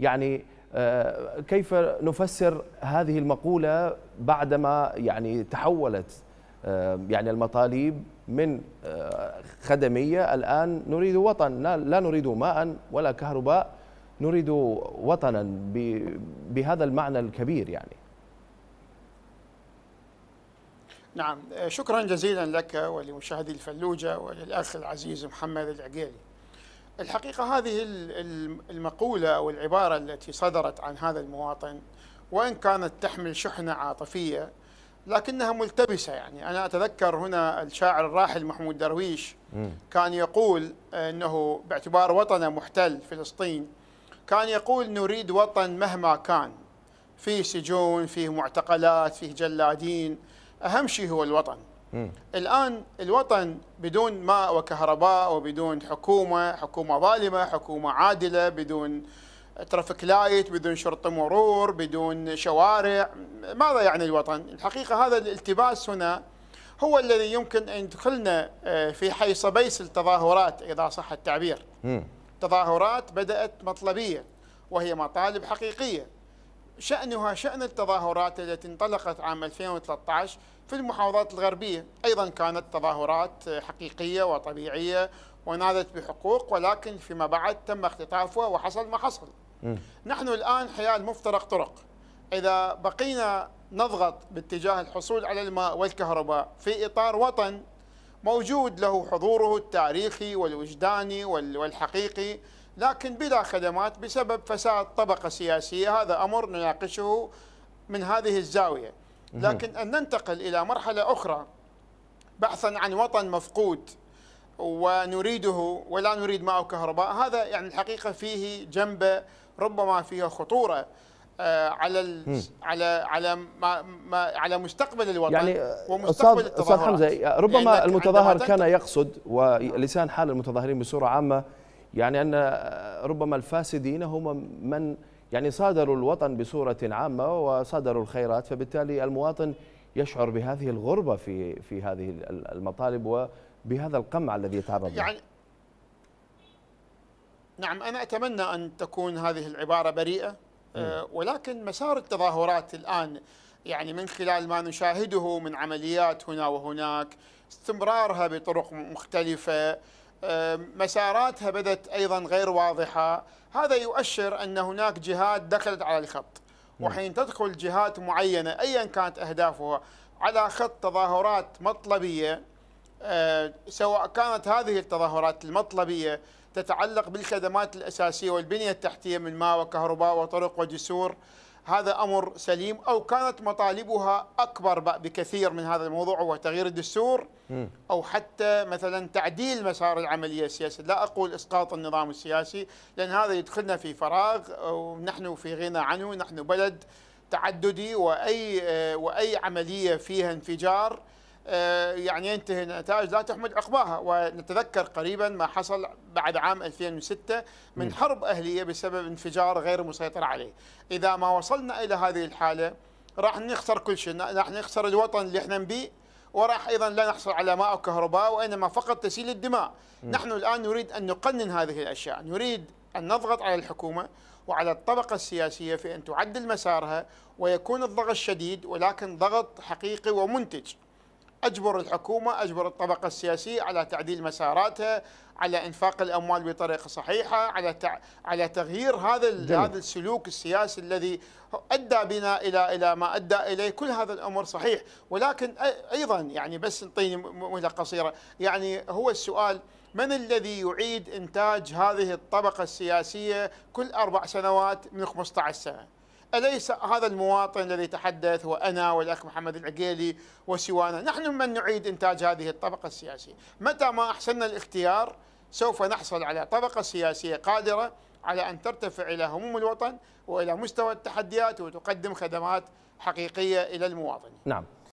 يعني آه، كيف نفسر هذه المقولة بعدما يعني تحولت آه، يعني المطالب من آه، خدمية الآن نريد وطن لا نريد ماء ولا كهرباء نريد وطنا بهذا المعنى الكبير يعني نعم شكرا جزيلا لك ولمشاهدي الفلوجة وللأخ العزيز محمد العقيلي الحقيقة هذه المقولة أو العبارة التي صدرت عن هذا المواطن وإن كانت تحمل شحنة عاطفية لكنها ملتبسة يعني أنا أتذكر هنا الشاعر الراحل محمود درويش كان يقول أنه باعتبار وطنه محتل فلسطين كان يقول نريد وطن مهما كان فيه سجون فيه معتقلات فيه جلادين أهم شيء هو الوطن م. الآن الوطن بدون ماء وكهرباء وبدون حكومة حكومة ظالمة حكومة عادلة بدون ترافيك لايت بدون شرطة مرور بدون شوارع ماذا يعني الوطن الحقيقة هذا الالتباس هنا هو الذي يمكن أن يدخلنا آه، في حيص بيس التظاهرات إذا صح التعبير م. تظاهرات بدأت مطلبية وهي مطالب حقيقية شأنها شأن التظاهرات التي انطلقت عام 2013 في المحافظات الغربية أيضا كانت تظاهرات حقيقية وطبيعية ونالت بحقوق ولكن فيما بعد تم اختطافها وحصل ما حصل م. نحن الآن حيال مفترق طرق إذا بقينا نضغط باتجاه الحصول على الماء والكهرباء في إطار وطن موجود له حضوره التاريخي والوجداني والحقيقي لكن بلا خدمات بسبب فساد طبقة سياسية هذا أمر نناقشه من هذه الزاوية لكن أن ننتقل إلى مرحلة أخرى بحثا عن وطن مفقود ونريده ولا نريد ماء وكهرباء هذا يعني الحقيقة فيه جنبة ربما فيها خطورة آه، على على على ما ما على مستقبل الوطن يعني آه، ومستقبل أستاذ, أستاذ حمزة ربما يعني المتظاهر كان يقصد ولسان حال المتظاهرين بصورة عامة يعني أن ربما الفاسدين هم من يعني صادروا الوطن بصورة عامة وصادروا الخيرات فبالتالي المواطن يشعر بهذه الغربة في في هذه المطالب وبهذا القمع الذي يتعرض له يعني نعم أنا أتمنى أن تكون هذه العبارة بريئة آه، ولكن مسار التظاهرات الآن يعني من خلال ما نشاهده من عمليات هنا وهناك استمرارها بطرق مختلفة آه، مساراتها بدت أيضا غير واضحة هذا يؤشر أن هناك جهات دخلت على الخط وحين تدخل جهات معينة أيا كانت أهدافها على خط تظاهرات مطلبية آه، سواء كانت هذه التظاهرات المطلبية تتعلق بالخدمات الأساسية والبنية التحتية من ماء وكهرباء وطرق وجسور هذا أمر سليم أو كانت مطالبها أكبر بكثير من هذا الموضوع وهو تغيير الدستور أو حتى مثلا تعديل مسار العملية السياسية لا أقول إسقاط النظام السياسي لأن هذا يدخلنا في فراغ ونحن في غنى عنه نحن بلد تعددي وأي, وأي عملية فيها انفجار آه، يعني ينتهي نتائج لا تحمد عقباها ونتذكر قريبا ما حصل بعد عام 2006 من حرب أهلية بسبب انفجار غير مسيطر عليه إذا ما وصلنا إلى هذه الحالة راح نخسر كل شيء راح نخسر الوطن اللي احنا نبيه وراح ايضا لا نحصل على ماء وكهرباء وانما فقط تسيل الدماء، م. نحن الان نريد ان نقنن هذه الاشياء، نريد ان نضغط على الحكومه وعلى الطبقه السياسيه في ان تعدل مسارها ويكون الضغط شديد ولكن ضغط حقيقي ومنتج. اجبر الحكومه اجبر الطبقه السياسيه على تعديل مساراتها على انفاق الاموال بطريقه صحيحه على تع... على تغيير هذا ال... هذا السلوك السياسي الذي ادى بنا الى الى ما ادى اليه كل هذا الامر صحيح ولكن ايضا يعني بس نعطيني مهله قصيره يعني هو السؤال من الذي يعيد انتاج هذه الطبقه السياسيه كل اربع سنوات من 15 سنه أليس هذا المواطن الذي تحدث وأنا والأخ محمد العقيلي وسوانا نحن من نعيد إنتاج هذه الطبقة السياسية متى ما أحسننا الاختيار سوف نحصل على طبقة سياسية قادرة على أن ترتفع إلى هموم الوطن وإلى مستوى التحديات وتقدم خدمات حقيقية إلى المواطن نعم